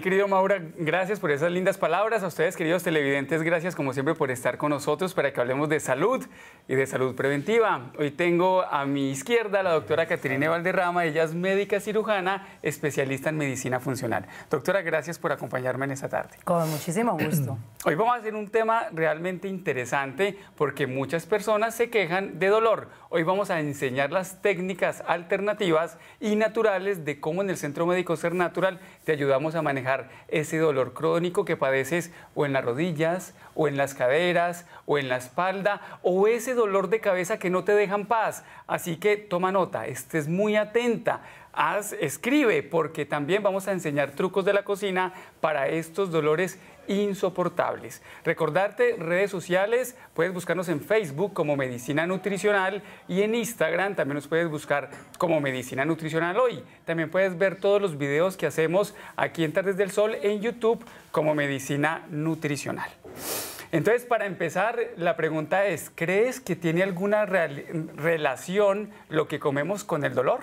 querido Maura, gracias por esas lindas palabras. A ustedes, queridos televidentes, gracias como siempre por estar con nosotros para que hablemos de salud y de salud preventiva. Hoy tengo a mi izquierda la doctora Caterine Valderrama. Ella es médica cirujana, especialista en medicina funcional. Doctora, gracias por acompañarme en esta tarde. Con muchísimo gusto. Hoy vamos a hacer un tema realmente interesante porque muchas personas se quejan de dolor. Hoy vamos a enseñar las técnicas alternativas y naturales de cómo en el Centro Médico Ser Natural te ayudamos a manejar ese dolor crónico que padeces o en las rodillas, o en las caderas, o en la espalda, o ese dolor de cabeza que no te dejan paz. Así que toma nota, estés muy atenta. Haz, escribe, porque también vamos a enseñar trucos de la cocina para estos dolores insoportables. Recordarte redes sociales, puedes buscarnos en Facebook como Medicina Nutricional y en Instagram también nos puedes buscar como Medicina Nutricional hoy. También puedes ver todos los videos que hacemos aquí en Tardes del Sol en YouTube como Medicina Nutricional. Entonces, para empezar, la pregunta es, ¿crees que tiene alguna relación lo que comemos con el dolor?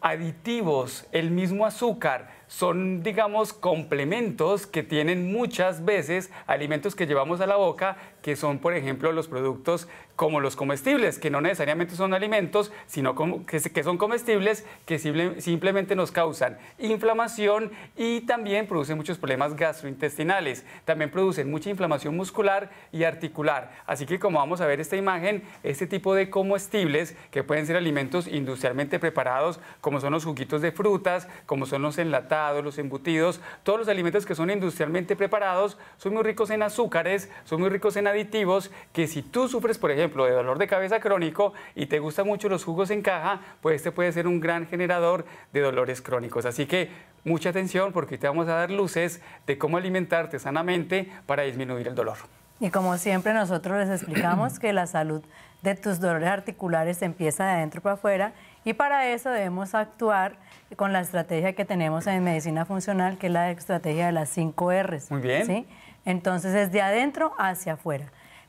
aditivos, el mismo azúcar, son, digamos, complementos que tienen muchas veces alimentos que llevamos a la boca que son, por ejemplo, los productos como los comestibles, que no necesariamente son alimentos, sino que, son comestibles, que simplemente nos causan inflamación y también producen muchos problemas gastrointestinales. También producen mucha inflamación muscular y articular. Así que como vamos a ver esta imagen, este tipo de comestibles, que pueden ser alimentos industrialmente preparados, como son los juguitos de frutas, como son los enlatados, los embutidos, todos los alimentos que son industrialmente preparados, son muy ricos en azúcares, son muy ricos en aditivos que si tú sufres, por ejemplo, de dolor de cabeza crónico y te gustan mucho los jugos en caja, pues este puede ser un gran generador de dolores crónicos. Así que mucha atención porque te vamos a dar luces de cómo alimentarte sanamente para disminuir el dolor. Y como siempre nosotros les explicamos que la salud de tus dolores articulares empieza de adentro para afuera y para eso debemos actuar con la estrategia que tenemos en medicina funcional, que es la estrategia de las 5 Rs. Muy bien. Entonces es de adentro hacia afuera.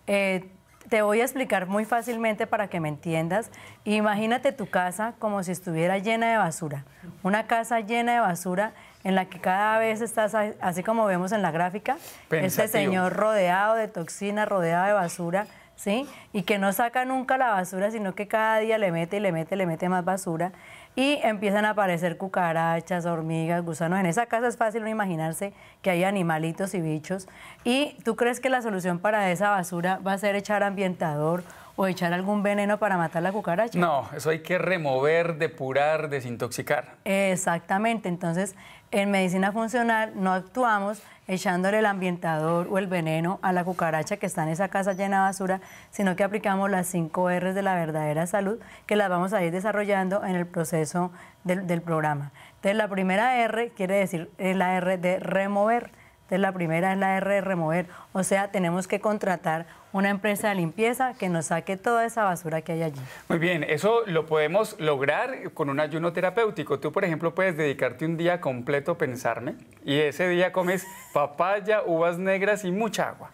Eh, te voy a explicar muy fácilmente para que me entiendas. Imagínate tu casa como si estuviera llena de basura. Una casa llena de basura en la que cada vez estás, así como vemos en la gráfica, este señor rodeado de toxina, rodeado de basura, ¿sí? Y que no saca nunca la basura, sino que cada día le mete y le mete, le mete más basura y empiezan a aparecer cucarachas, hormigas, gusanos. En esa casa es fácil no imaginarse que hay animalitos y bichos. ¿Y tú crees que la solución para esa basura va a ser echar ambientador o echar algún veneno para matar la cucaracha. No, eso hay que remover, depurar, desintoxicar. Exactamente, entonces en medicina funcional no actuamos echándole el ambientador o el veneno a la cucaracha que está en esa casa llena de basura, sino que aplicamos las cinco R's de la verdadera salud que las vamos a ir desarrollando en el proceso del, del programa. Entonces la primera R quiere decir la R de remover la primera es la R de remover, o sea, tenemos que contratar una empresa de limpieza que nos saque toda esa basura que hay allí. Muy bien, eso lo podemos lograr con un ayuno terapéutico. Tú, por ejemplo, puedes dedicarte un día completo a pensarme y ese día comes papaya, uvas negras y mucha agua.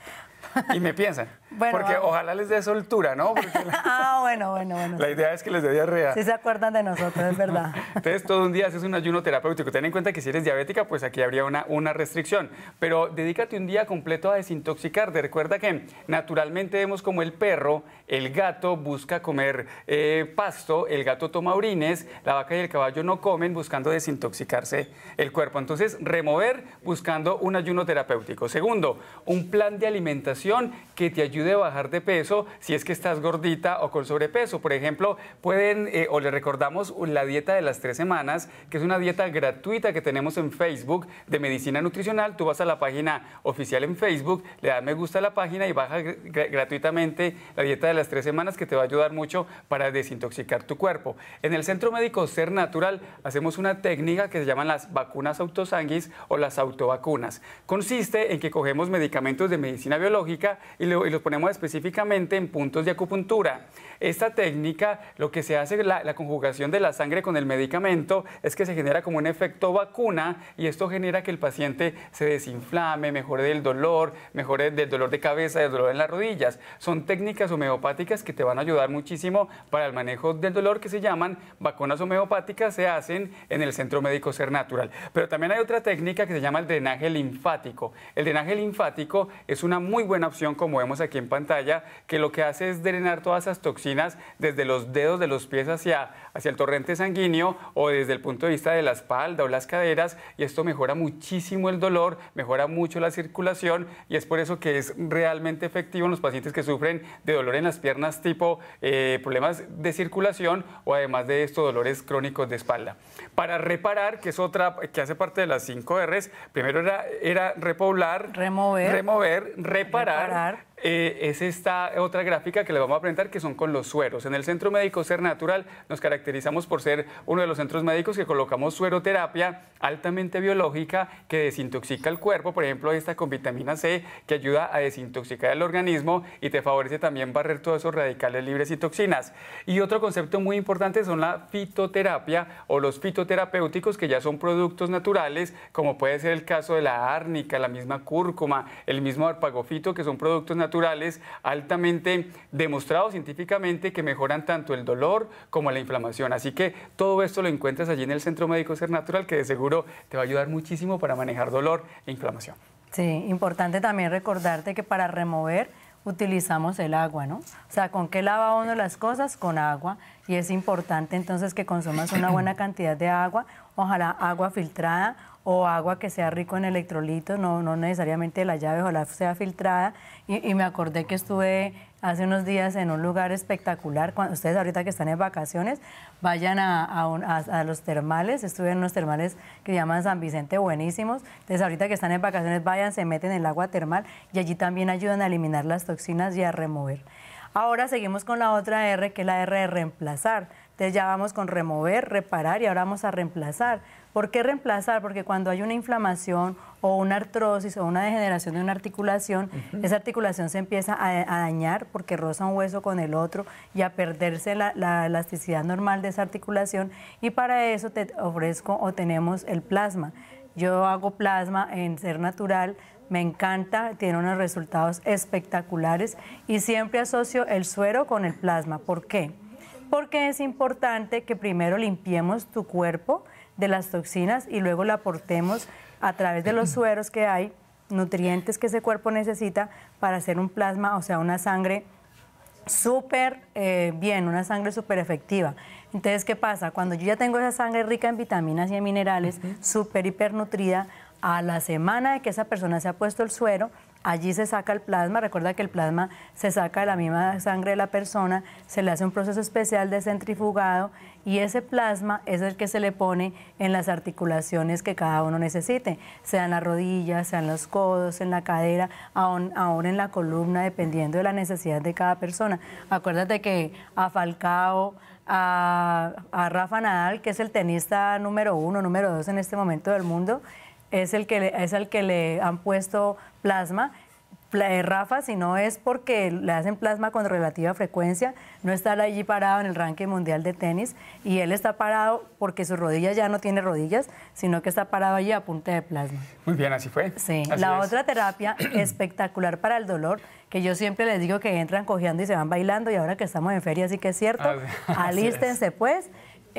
Y me piensan. Porque ojalá les dé soltura, ¿no? ah, bueno, bueno, bueno. La idea es que les dé diarrea. Sí se acuerdan de nosotros, es verdad. Entonces, todo un día haces un ayuno terapéutico. Ten en cuenta que si eres diabética, pues aquí habría una, una restricción. Pero dedícate un día completo a desintoxicarte. Recuerda que naturalmente vemos como el perro, el gato busca comer eh, pasto, el gato toma orines, la vaca y el caballo no comen buscando desintoxicarse el cuerpo. Entonces, remover buscando un ayuno terapéutico. Segundo, un plan de alimentación que te ayude ayude a bajar de peso si es que estás gordita o con sobrepeso. Por ejemplo, pueden eh, o le recordamos la dieta de las tres semanas, que es una dieta gratuita que tenemos en Facebook de medicina nutricional. Tú vas a la página oficial en Facebook, le das me gusta a la página y baja gratuitamente la dieta de las tres semanas que te va a ayudar mucho para desintoxicar tu cuerpo. En el Centro Médico Ser Natural hacemos una técnica que se llaman las vacunas autosanguis o las autovacunas. Consiste en que cogemos medicamentos de medicina biológica y, lo, y los ponemos específicamente en puntos de acupuntura. Esta técnica, lo que se hace, la, conjugación de la sangre con el medicamento, es que se genera como un efecto vacuna y esto genera que el paciente se desinflame, mejore del dolor, mejore del dolor de cabeza, del dolor en las rodillas. Son técnicas homeopáticas que te van a ayudar muchísimo para el manejo del dolor que se llaman vacunas homeopáticas, se hacen en el Centro Médico Ser Natural. Pero también hay otra técnica que se llama el drenaje linfático. El drenaje linfático es una muy buena opción, como vemos aquí en pantalla, que lo que hace es drenar todas esas toxinas desde los dedos de los pies hacia, hacia el torrente sanguíneo o desde el punto de vista de la espalda o las caderas y esto mejora muchísimo el dolor, mejora mucho la circulación y es por eso que es realmente efectivo en los pacientes que sufren de dolor en las piernas tipo eh, problemas de circulación o además de estos dolores crónicos de espalda. Para reparar, que es otra que hace parte de las 5 Rs, primero era, era repoblar, remover, reparar eh, es esta otra gráfica que les vamos a presentar que son con los sueros. En el Centro Médico Ser Natural nos caracterizamos por ser uno de los centros médicos que colocamos sueroterapia altamente biológica que desintoxica el cuerpo, por ejemplo esta con vitamina C que ayuda a desintoxicar el organismo y te favorece también barrer todos esos radicales libres y toxinas. Y otro concepto muy importante son la fitoterapia o los fitoterapéuticos que ya son productos naturales como puede ser el caso de la árnica, la misma cúrcuma, el mismo arpagofito que son productos naturales naturales altamente demostrado científicamente que mejoran tanto el dolor como la inflamación. Así que todo esto lo encuentras allí en el Centro Médico Ser Natural que de seguro te va a ayudar muchísimo para manejar dolor e inflamación. Sí, importante también recordarte que para remover utilizamos el agua, ¿no? O sea, ¿con qué lava uno las cosas? Con agua. Y es importante entonces que consumas una buena cantidad de agua, ojalá agua filtrada o agua que sea rico en electrolitos, no, no necesariamente la llave, o la sea filtrada. Y, me acordé que estuve hace unos días en un lugar espectacular, cuando ustedes ahorita que están en vacaciones, vayan a, a, los termales, estuve en unos termales que llaman San Vicente buenísimos, entonces ahorita que están en vacaciones vayan, se meten en el agua termal y allí también ayudan a eliminar las toxinas y a remover. Ahora seguimos con la otra R, que es la R de reemplazar. Entonces ya vamos con remover, reparar y ahora vamos a reemplazar. ¿Por qué reemplazar? Porque cuando hay una inflamación o una artrosis o una degeneración de una articulación, esa articulación se empieza a, dañar porque roza un hueso con el otro y a perderse la, la, elasticidad normal de esa articulación y para eso te ofrezco o tenemos el plasma. Yo hago plasma en ser natural, me encanta, tiene unos resultados espectaculares y siempre asocio el suero con el plasma. ¿Por qué? porque es importante que primero limpiemos tu cuerpo de las toxinas y luego la aportemos a través de los sueros que hay, nutrientes que ese cuerpo necesita para hacer un plasma, o sea, una sangre súper eh, bien, una sangre súper efectiva. Entonces, ¿qué pasa? Cuando yo ya tengo esa sangre rica en vitaminas y en minerales, súper hipernutrida, a la semana de que esa persona se ha puesto el suero, Allí se saca el plasma, recuerda que el plasma se saca de la misma sangre de la persona, se le hace un proceso especial de centrifugado y ese plasma es el que se le pone en las articulaciones que cada uno necesite, sean las rodillas, sean los codos, en la cadera, aún, en la columna, dependiendo de la necesidad de cada persona. Acuérdate que a Falcao, a, a Rafa Nadal, que es el tenista número uno, número dos en este momento del mundo, es el que le, es el que le han puesto plasma. Eh, Rafa, si no es porque le hacen plasma con relativa frecuencia, no estar allí parado en el ranking mundial de tenis y él está parado porque sus rodillas ya no tiene rodillas, sino que está parado allí a punta de plasma. Muy bien, así fue. Sí, la otra terapia espectacular para el dolor, que yo siempre les digo que entran cojeando y se van bailando y ahora que estamos en feria, así que es cierto, ah, alístense pues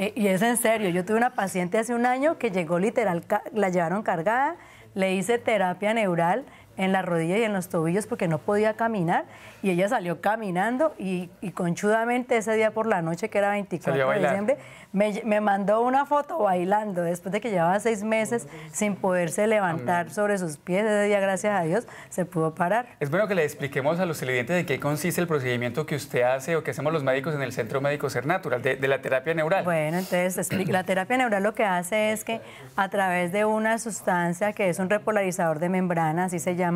eh, y es en serio, yo tuve una paciente hace un año que llegó literal, la llevaron cargada, le hice terapia neural, en la rodilla y en los tobillos porque no podía caminar y ella salió caminando y, y conchudamente ese día por la noche, que era 24 de diciembre, me, me, mandó una foto bailando después de que llevaba seis meses sin poderse levantar sobre sus pies. Ese día, gracias a Dios, se pudo parar. Es bueno que le expliquemos a los televidentes de qué consiste el procedimiento que usted hace o que hacemos los médicos en el Centro Médico Ser Natural, de, de la terapia neural. Bueno, entonces, la terapia neural lo que hace es que a través de una sustancia que es un repolarizador de membrana, así se llama,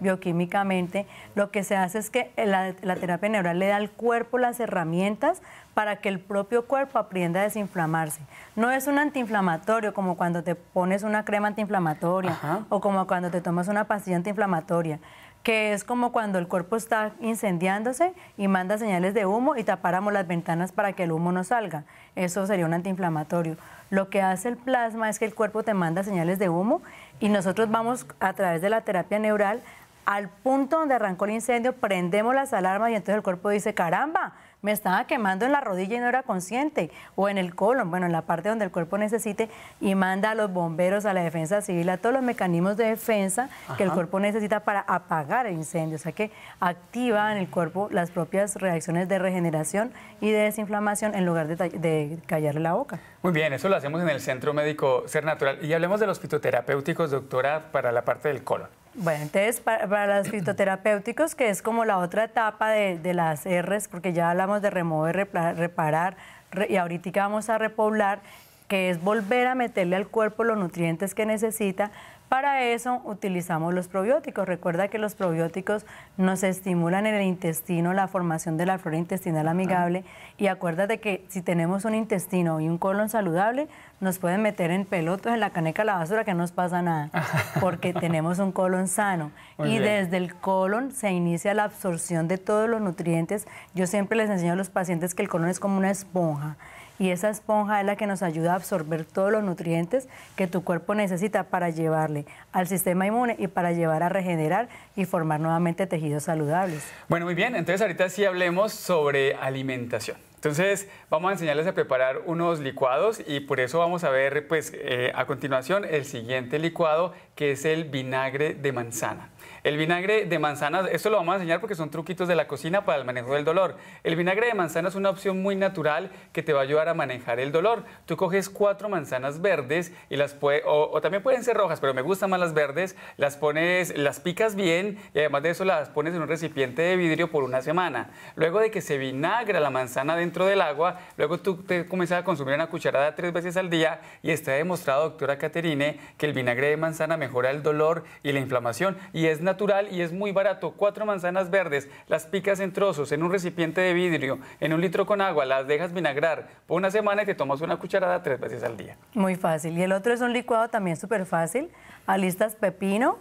bioquímicamente, lo que se hace es que la, terapia neural le da al cuerpo las herramientas para que el propio cuerpo aprenda a desinflamarse. No es un antiinflamatorio como cuando te pones una crema antiinflamatoria o como cuando te tomas una pastilla antiinflamatoria que es como cuando el cuerpo está incendiándose y manda señales de humo y tapáramos las ventanas para que el humo no salga. Eso sería un antiinflamatorio. Lo que hace el plasma es que el cuerpo te manda señales de humo y nosotros vamos a través de la terapia neural al punto donde arrancó el incendio, prendemos las alarmas y entonces el cuerpo dice, caramba, me estaba quemando en la rodilla y no era consciente, o en el colon, bueno, en la parte donde el cuerpo necesite, y manda a los bomberos, a la defensa civil, a todos los mecanismos de defensa que el cuerpo necesita para apagar el incendio. O sea que activa en el cuerpo las propias reacciones de regeneración y de desinflamación en lugar de, de callarle la boca. Muy bien, eso lo hacemos en el Centro Médico Ser Natural. Y hablemos de los fitoterapéuticos, doctora, para la parte del colon. Bueno, entonces para, los fitoterapéuticos, que es como la otra etapa de, las Rs, porque ya hablamos de remover, reparar, y ahorita vamos a repoblar, que es volver a meterle al cuerpo los nutrientes que necesita, para eso utilizamos los probióticos. Recuerda que los probióticos nos estimulan en el intestino la formación de la flora intestinal amigable y acuérdate que si tenemos un intestino y un colon saludable, nos pueden meter en pelotos en la caneca la basura que no nos pasa nada, porque tenemos un colon sano. y desde el colon se inicia la absorción de todos los nutrientes. Yo siempre les enseño a los pacientes que el colon es como una esponja y esa esponja es la que nos ayuda a absorber todos los nutrientes que tu cuerpo necesita para llevarle al sistema inmune y para llevar a regenerar y formar nuevamente tejidos saludables. Bueno, muy bien, entonces ahorita sí hablemos sobre alimentación. Entonces vamos a enseñarles a preparar unos licuados y por eso vamos a ver pues eh, a continuación el siguiente licuado que es el vinagre de manzana. El vinagre de manzanas, esto lo vamos a enseñar porque son truquitos de la cocina para el manejo del dolor. El vinagre de manzana es una opción muy natural que te va a ayudar a manejar el dolor. Tú coges cuatro manzanas verdes y las o, también pueden ser rojas, pero me gustan más las verdes, las pones, las picas bien y además de eso las pones en un recipiente de vidrio por una semana. Luego de que se vinagra la manzana dentro del agua, luego tú te comienzas a consumir una cucharada tres veces al día y está demostrado, doctora Caterine, que el vinagre de manzana mejora el dolor y la inflamación y es natural y es muy barato. Cuatro manzanas verdes, las picas en trozos, en un recipiente de vidrio, en un litro con agua, las dejas vinagrar por una semana y te tomas una cucharada tres veces al día. Muy fácil. Y el otro es un licuado también súper fácil. Alistas pepino,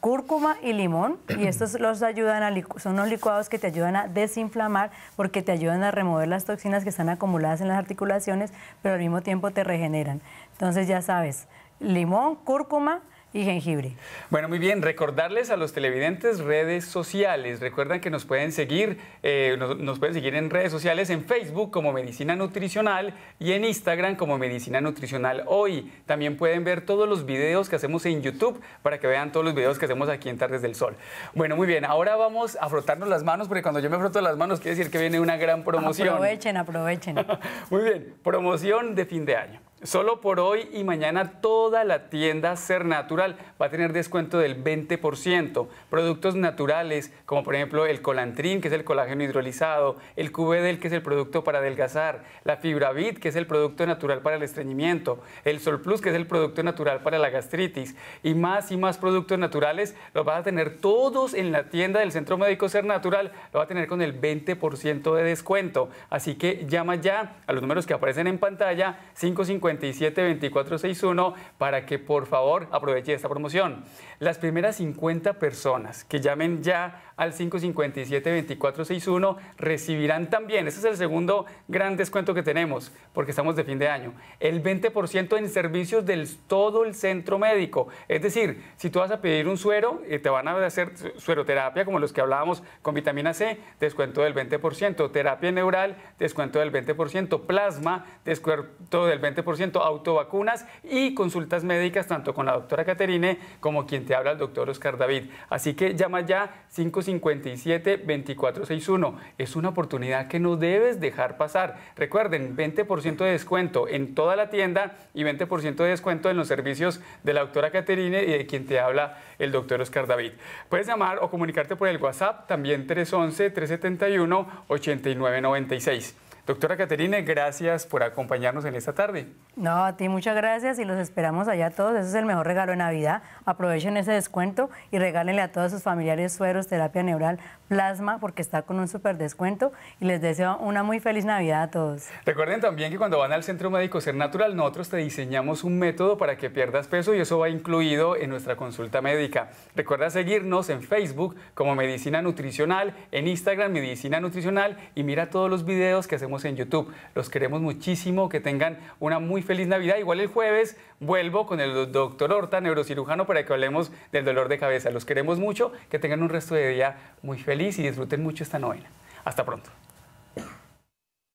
cúrcuma y limón y estos los ayudan son los licuados que te ayudan a desinflamar porque te ayudan a remover las toxinas que están acumuladas en las articulaciones, pero al mismo tiempo te regeneran. Entonces ya sabes, limón, cúrcuma, y jengibre. Bueno, muy bien, recordarles a los televidentes redes sociales. Recuerden que nos pueden seguir, eh, nos, pueden seguir en redes sociales, en Facebook como Medicina Nutricional y en Instagram como Medicina Nutricional Hoy. También pueden ver todos los videos que hacemos en YouTube para que vean todos los videos que hacemos aquí en Tardes del Sol. Bueno, muy bien, ahora vamos a frotarnos las manos porque cuando yo me froto las manos quiere decir que viene una gran promoción. Aprovechen, aprovechen. muy bien, promoción de fin de año. Solo por hoy y mañana toda la tienda Ser Natural va a tener descuento del 20%. Productos naturales como por ejemplo el colantrín, que es el colágeno hidrolizado, el cubedel, que es el producto para adelgazar, la fibravit, que es el producto natural para el estreñimiento, el Sol Plus, que es el producto natural para la gastritis y más y más productos naturales los vas a tener todos en la tienda del Centro Médico Ser Natural. Lo va a tener con el 20% de descuento. Así que llama ya a los números que aparecen en pantalla 550 557 2461 para que por favor aproveche esta promoción. Las primeras 50 personas que llamen ya al 557-2461 recibirán también, ese es el segundo gran descuento que tenemos, porque estamos de fin de año, el 20% en servicios del todo el centro médico. Es decir, si tú vas a pedir un suero, te van a hacer sueroterapia, como los que hablábamos con vitamina C, descuento del 20%, terapia neural, descuento del 20%, plasma, descuento del 20%, autovacunas y consultas médicas tanto con la doctora Caterine como quien te habla el doctor Oscar David. Así que llama ya 557-2461. Es una oportunidad que no debes dejar pasar. Recuerden, 20% de descuento en toda la tienda y 20% de descuento en los servicios de la doctora Caterine y de quien te habla el doctor Oscar David. Puedes llamar o comunicarte por el WhatsApp también 311-371-8996. Doctora Caterine, gracias por acompañarnos en esta tarde. No, a ti muchas gracias y los esperamos allá todos. Eso es el mejor regalo de Navidad. Aprovechen ese descuento y regálenle a todos sus familiares sueros, terapia neural Plasma porque está con un súper descuento y les deseo una muy feliz Navidad a todos. Recuerden también que cuando van al Centro Médico Ser Natural, nosotros te diseñamos un método para que pierdas peso y eso va incluido en nuestra consulta médica. Recuerda seguirnos en Facebook como Medicina Nutricional, en Instagram Medicina Nutricional y mira todos los videos que hacemos en YouTube. Los queremos muchísimo, que tengan una muy feliz Navidad. Igual el jueves vuelvo con el doctor Horta, neurocirujano, para que hablemos del dolor de cabeza. Los queremos mucho, que tengan un resto de día muy feliz y disfruten mucho esta novena. Hasta pronto.